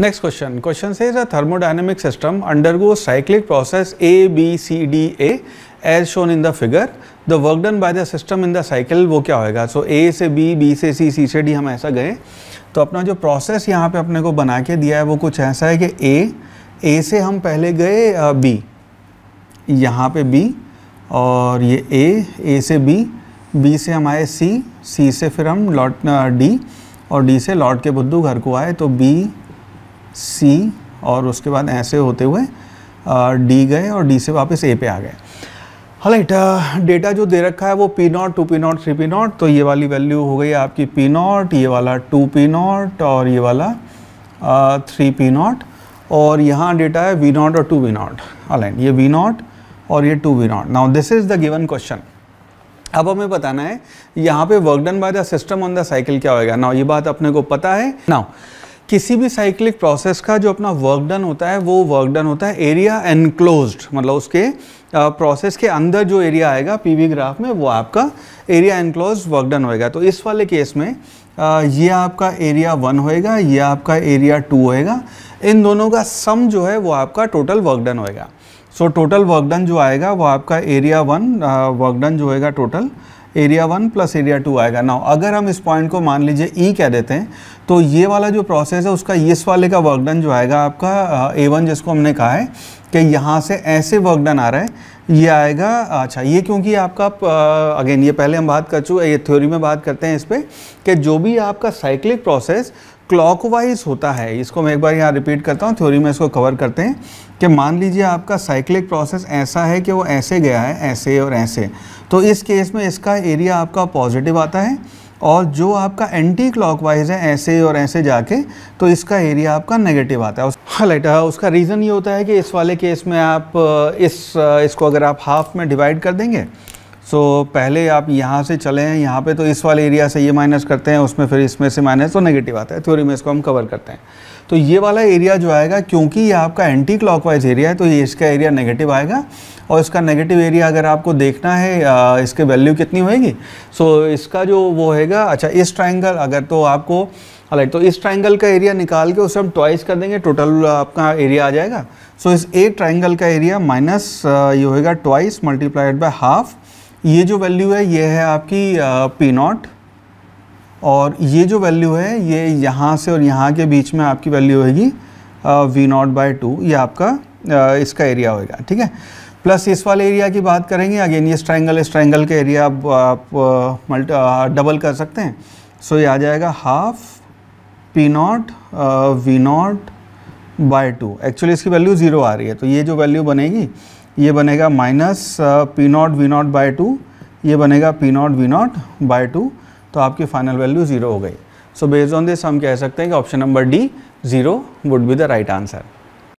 next question question से thermodynamic system undergo cyclic process A B C D A as shown in the figure the work done by the system in the cycle वो क्या होएगा सो ए से B B से सी सी से D हम ऐसा गए तो अपना जो प्रोसेस यहाँ पे अपने को बना के दिया है वो कुछ ऐसा है कि ए ए से हम पहले गए बी यहाँ पे बी और ये ए ए से बी बी से हम आए सी सी से फिर हम लौट डी और डी से लौट के बुद्धू घर को आए तो बी सी और उसके बाद ऐसे होते हुए डी गए और डी से वापस ए पे आ गए हलाइट हाँ डेटा जो दे रखा है वो P naught two P naught three P naught तो ये वाली वैल्यू हो गई आपकी पी नॉट ये वाला टू पी नॉट और ये वाला थ्री पी नॉट और यहाँ डेटा है वी नॉट और टू वी नॉट अलाइन हाँ ये वी नॉट और ये two V naught now this is the given question अब हमें बताना है यहाँ पे work done by the system on the cycle क्या होएगा नाउ ये बात अपने को पता है नाउ किसी भी साइक्लिक प्रोसेस का जो अपना वर्क डन होता है वो वर्क डन होता है एरिया एनक्लोज्ड मतलब उसके प्रोसेस के अंदर जो एरिया आएगा पीवी ग्राफ में वो आपका एरिया एनक्लोज वर्क डन होएगा तो इस वाले केस में आ, ये आपका एरिया वन होएगा ये आपका एरिया टू होएगा इन दोनों का सम जो है वो आपका टोटल वर्क डन होएगा सो टोटल वर्क डन जो आएगा वो आपका एरिया वन वर्क डन जो होएगा total area one plus area two आएगा नाउ अगर हम इस पॉइंट को मान लीजिए ई e कह देते हैं तो ये वाला जो प्रोसेस है उसका इस वाले का वर्क डन जो आएगा आपका ए uh, वन जिसको हमने कहा है कि यहाँ से ऐसे वर्क डन आ रहा है ये आएगा अच्छा ये क्योंकि आपका अगेन uh, ये पहले हम बात कर चुके ये थ्योरी में बात करते हैं इस पर कि जो भी आपका साइक्लिक प्रोसेस क्लॉकवाइज होता है इसको मैं एक बार यहाँ रिपीट करता हूँ थ्योरी में इसको कवर करते हैं कि मान लीजिए आपका साइक्लिक प्रोसेस ऐसा है कि वो ऐसे गया है ऐसे और ऐसे तो इस केस में इसका एरिया आपका पॉजिटिव आता है और जो आपका एंटी क्लॉकवाइज है ऐसे और ऐसे जाके तो इसका एरिया आपका नेगेटिव आता है लाइट उसका रीज़न ये होता है कि इस वाले केस में आप इस इसको अगर आप हाफ में डिवाइड कर देंगे सो so, पहले आप यहाँ से चले हैं यहाँ पे तो इस वाले एरिया से ये माइनस करते हैं उसमें फिर इसमें से माइनस तो नेगेटिव आता है थ्योरी में इसको हम कवर करते हैं तो ये वाला एरिया जो आएगा क्योंकि ये आपका एंटी क्लॉकवाइज एरिया है तो ये इसका एरिया नेगेटिव आएगा और इसका नेगेटिव एरिया अगर आपको देखना है इसके वैल्यू कितनी होएगी सो so, इसका जो वो होएगा अच्छा इस ट्राइंगल अगर तो आपको राइट तो इस ट्राइंगल का एरिया निकाल के उसे हम ट्वाइस कर देंगे टोटल आपका एरिया आ जाएगा सो so, इस एक ट्राइंगल का एरिया माइनस ये होएगा ट्वाइस मल्टीप्लाइड बाय हाफ़ ये जो वैल्यू है ये है आपकी पी नॉट और ये जो वैल्यू है ये यहाँ से और यहाँ के बीच में आपकी वैल्यू होगी वी नॉट बाई टू ये आपका आ, इसका एरिया होगा ठीक है प्लस इस वाले एरिया की बात करेंगे अगेन ये स्ट्रैंगल इस ट्रैंगल के एरिया आप, आप मल्ट डबल कर सकते हैं सो ये आ जाएगा half P naught V naught by two actually इसकी वैल्यू ज़ीरो आ रही है तो ये जो वैल्यू बनेगी ये बनेगा minus P naught V naught by two ये बनेगा P naught V naught by two तो आपकी फाइनल वैल्यू ज़ीरो हो गई सो बेस्ड ऑन दिस हम कह सकते हैं कि option number D zero would be the right answer